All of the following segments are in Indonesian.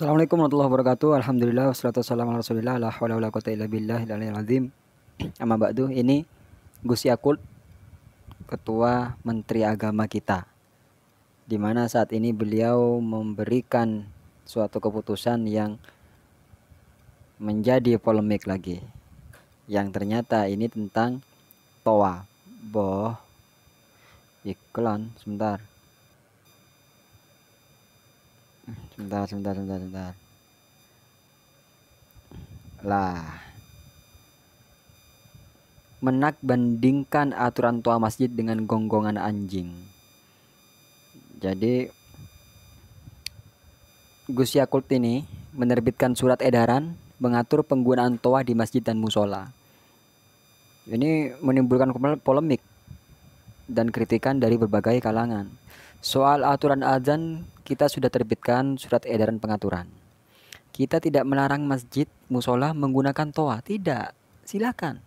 Assalamualaikum warahmatullahi wabarakatuh. Alhamdulillah wassalatu wassalamu ala Rasulillah. La haula wala quwata illa billah azim. Amma ba'du. Ini Gus Yakult, Ketua Menteri Agama kita. Di mana saat ini beliau memberikan suatu keputusan yang menjadi polemik lagi. Yang ternyata ini tentang toa. Boh. Iklan sebentar sebentar sebentar sebentar sebentar lah menak bandingkan aturan tua masjid dengan gonggongan anjing jadi Gus Yakult ini menerbitkan surat edaran mengatur penggunaan toa di masjid dan musola. Ini menimbulkan polemik dan kritikan dari berbagai kalangan. Soal aturan azan, kita sudah terbitkan surat edaran pengaturan. Kita tidak melarang masjid, musola menggunakan toa, tidak. Silakan.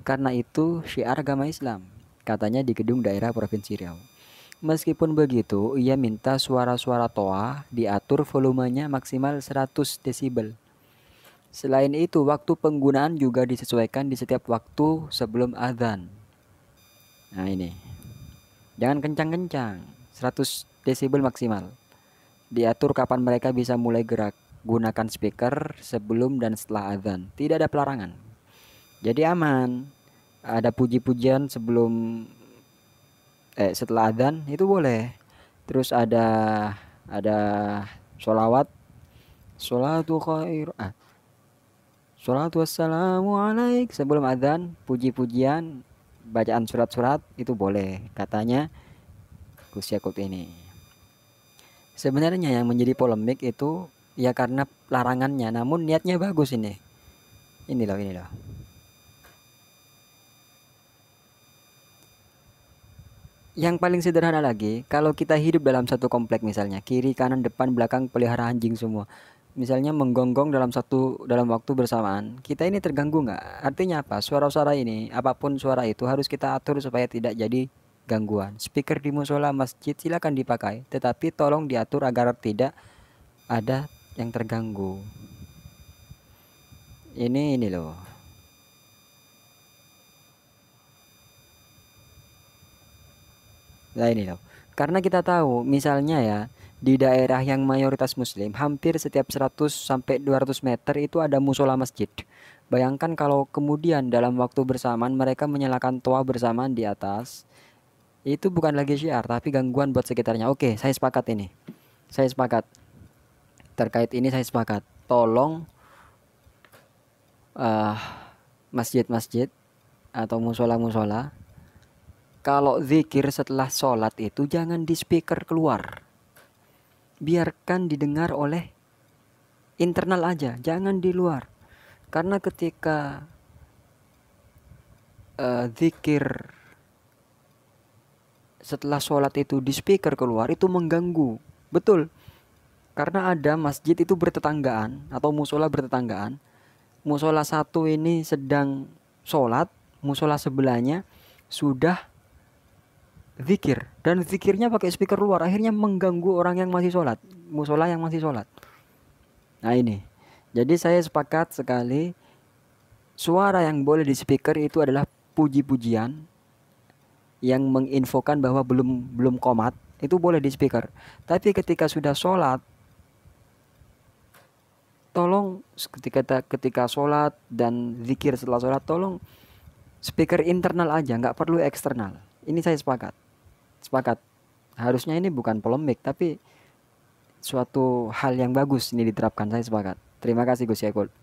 Karena itu syiar agama Islam, katanya di gedung daerah Provinsi Riau. Meskipun begitu, ia minta suara-suara toa diatur volumenya maksimal 100 desibel. Selain itu, waktu penggunaan juga disesuaikan di setiap waktu sebelum azan. Nah, ini. Jangan kencang-kencang. 100 desibel maksimal. Diatur kapan mereka bisa mulai gerak. Gunakan speaker sebelum dan setelah azan. Tidak ada pelarangan. Jadi aman. Ada puji-pujian sebelum eh setelah azan itu boleh. Terus ada ada sholawat Sholatu khair ah. Sholatu wassalamu alaik Sebelum adzan puji-pujian Bacaan surat-surat itu boleh Katanya Gus Yakut ini. Sebenarnya yang menjadi polemik itu ya karena larangannya, namun niatnya bagus ini. Ini loh, ini loh. Yang paling sederhana lagi, kalau kita hidup dalam satu komplek misalnya, kiri, kanan, depan, belakang pelihara anjing semua. Misalnya menggonggong dalam satu dalam waktu bersamaan, kita ini terganggu nggak? Artinya apa? Suara-suara ini, apapun suara itu harus kita atur supaya tidak jadi gangguan. Speaker di musola masjid silakan dipakai, tetapi tolong diatur agar tidak ada yang terganggu. Ini ini loh. Nah ini loh. Karena kita tahu misalnya ya di daerah yang mayoritas muslim hampir setiap 100 sampai 200 meter itu ada musola masjid. Bayangkan kalau kemudian dalam waktu bersamaan mereka menyalakan toa bersamaan di atas, itu bukan lagi syiar tapi gangguan buat sekitarnya oke saya sepakat ini saya sepakat terkait ini saya sepakat tolong uh, masjid-masjid atau musola-musola kalau zikir setelah sholat itu jangan di speaker keluar biarkan didengar oleh internal aja jangan di luar karena ketika uh, zikir setelah sholat itu di speaker keluar itu mengganggu betul karena ada masjid itu bertetanggaan atau musola bertetanggaan musola satu ini sedang sholat musola sebelahnya sudah zikir dan zikirnya pakai speaker luar akhirnya mengganggu orang yang masih sholat musola yang masih sholat nah ini jadi saya sepakat sekali suara yang boleh di speaker itu adalah puji-pujian yang menginfokan bahwa belum belum komat itu boleh di speaker. Tapi ketika sudah sholat, tolong ketika ketika sholat dan zikir setelah sholat tolong speaker internal aja, nggak perlu eksternal. Ini saya sepakat, sepakat. Harusnya ini bukan polemik, tapi suatu hal yang bagus ini diterapkan. Saya sepakat. Terima kasih Gus Yakul.